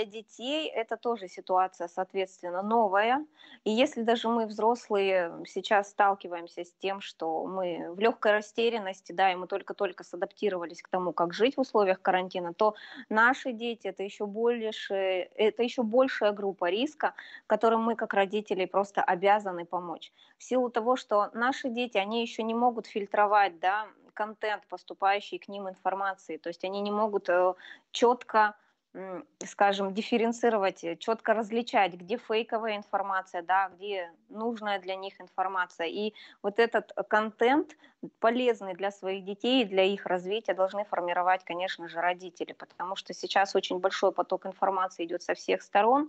для детей это тоже ситуация, соответственно, новая. И если даже мы, взрослые, сейчас сталкиваемся с тем, что мы в легкой растерянности, да, и мы только-только садаптировались к тому, как жить в условиях карантина, то наши дети это еще больше, это еще большая группа риска, которым мы, как родители, просто обязаны помочь. В силу того, что наши дети, они еще не могут фильтровать, да, контент, поступающий к ним информации. То есть они не могут э, четко скажем, дифференцировать, э, четко различать, где фейковая информация, да, где нужная для них информация. И вот этот э, контент, полезный для своих детей, для их развития, должны формировать, конечно же, родители, потому что сейчас очень большой поток информации идет со всех сторон,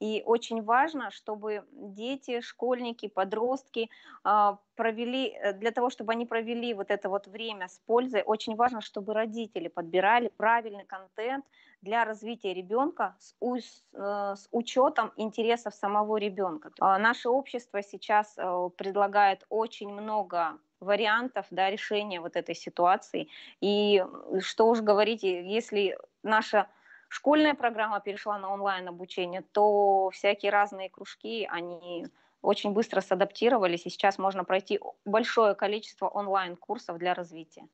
и очень важно, чтобы дети, школьники, подростки а, провели, э, для того, чтобы они провели вот это вот время с пользой, очень важно, чтобы родители подбирали правильный контент для развития ребенка с, с э, учетом интересов самого ребенка. А, наше общество сейчас э, предлагает очень много вариантов да, решения вот этой ситуации. И что уж говорить, если наша школьная программа перешла на онлайн-обучение, то всякие разные кружки, они очень быстро садаптировались, и сейчас можно пройти большое количество онлайн-курсов для развития.